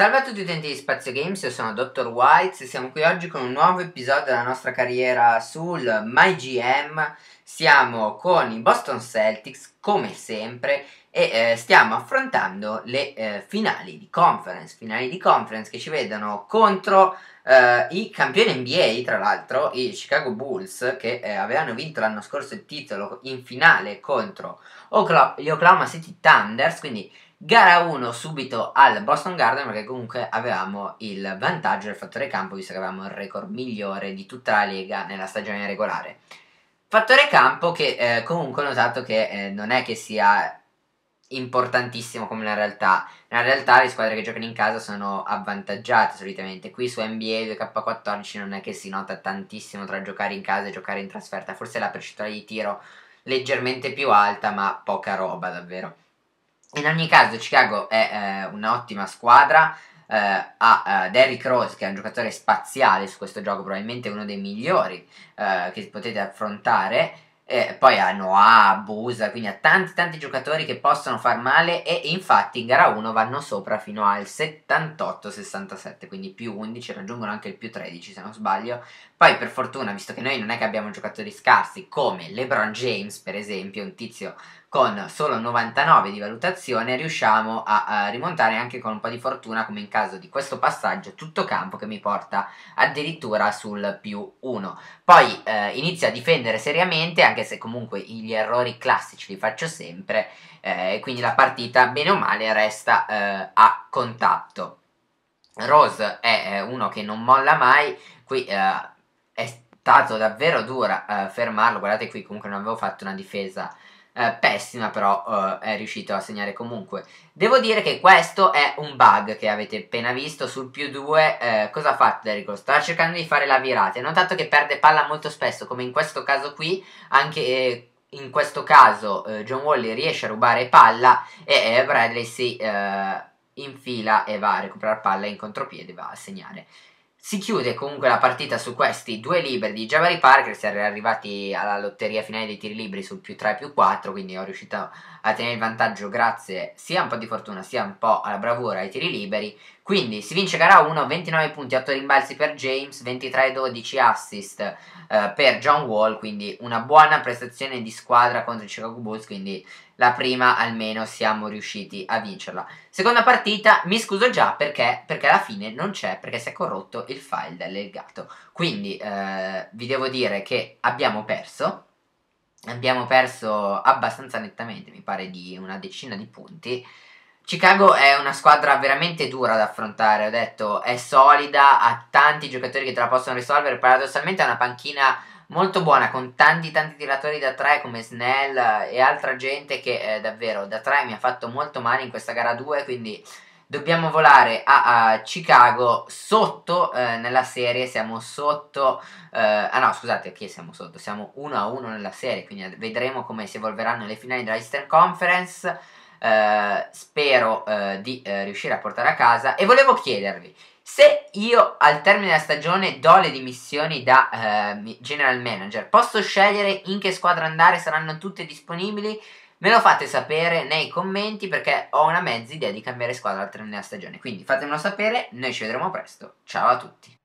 Salve a tutti utenti di Spazio Games, io sono Dr. White e siamo qui oggi con un nuovo episodio della nostra carriera sul MyGM. Siamo con i Boston Celtics, come sempre, e eh, stiamo affrontando le eh, finali di conference. Finali di conference che ci vedono contro eh, i campioni NBA, tra l'altro, i Chicago Bulls, che eh, avevano vinto l'anno scorso il titolo in finale contro gli Oklahoma City Thunders, quindi Gara 1 subito al Boston Garden perché comunque avevamo il vantaggio del fattore campo visto che avevamo il record migliore di tutta la lega nella stagione regolare. Fattore campo che eh, comunque ho notato che eh, non è che sia importantissimo come in realtà. Nella realtà le squadre che giocano in casa sono avvantaggiate solitamente. Qui su NBA 2K14 non è che si nota tantissimo tra giocare in casa e giocare in trasferta. Forse la percentuale di tiro leggermente più alta ma poca roba davvero. In ogni caso, Chicago è eh, un'ottima squadra. Eh, ha eh, Derrick Rose, che è un giocatore spaziale su questo gioco, probabilmente uno dei migliori eh, che potete affrontare eh, poi a Noah, a Busa, quindi a tanti tanti giocatori che possono far male e infatti in gara 1 vanno sopra fino al 78-67, quindi più 11, raggiungono anche il più 13 se non sbaglio. Poi per fortuna, visto che noi non è che abbiamo giocatori scarsi come LeBron James per esempio, un tizio con solo 99 di valutazione riusciamo a, a, rimontare anche con un po' di fortuna come in caso di questo passaggio tutto campo che mi porta addirittura sul più 1 poi eh, inizia a difendere seriamente anche anche se comunque gli errori classici li faccio sempre, eh, quindi la partita bene o male resta eh, a contatto. Rose è eh, uno che non molla mai, qui eh, è stato davvero dura eh, fermarlo, guardate qui comunque non avevo fatto una difesa eh, pessima, però eh, è riuscito a segnare comunque. Devo dire che questo è un bug che avete appena visto sul più 2. Eh, cosa ha fatto Derrick Rose? Sta cercando di fare la virata. Ho notato che perde palla molto spesso, come in questo caso qui, anche eh, in questo caso eh, John Wally riesce a rubare palla e Bradley si infila e va a recuperare palla in contropiede va a segnare. Si chiude comunque la partita su questi due liberi di Jabari Parker, si era arrivati alla lotteria finale dei tiri liberi sul più 3 più 4, quindi ho riuscito a tenere il vantaggio grazie sia un po' di fortuna sia un po' alla bravura ai tiri liberi. Quindi si vince gara 1, 29 punti, 8 rimbalzi per James, 23-12 assist eh, per John Wall, quindi una buona prestazione di squadra contro i Chicago Bulls, quindi la prima almeno siamo riusciti a vincerla. Seconda partita, mi scuso già perché, perché alla fine non c'è, perché si è corrotto il file del legato. Quindi eh, vi devo dire che abbiamo perso, abbiamo perso abbastanza nettamente, mi pare di una decina di punti. Chicago è una squadra veramente dura da affrontare, ho detto, è solida, ha tanti giocatori che te la possono risolvere, paradossalmente è una panchina molto buona con tanti tanti tiratori da 3 come Snell e altra gente che eh, davvero da 3 mi ha fatto molto male in questa gara 2 quindi dobbiamo volare a, a Chicago sotto eh, nella serie siamo sotto eh, ah no scusate che siamo sotto siamo 1 a 1 nella serie quindi vedremo come si evolveranno le finali della Eastern Conference eh, spero eh, di eh, riuscire a portare a casa e volevo chiedervi se io al termine della stagione do le dimissioni da eh, general manager posso scegliere in che squadra andare saranno tutte disponibili me lo fate sapere nei commenti perché ho una mezza idea di cambiare squadra al termine della stagione quindi fatemelo sapere noi ci vedremo presto ciao a tutti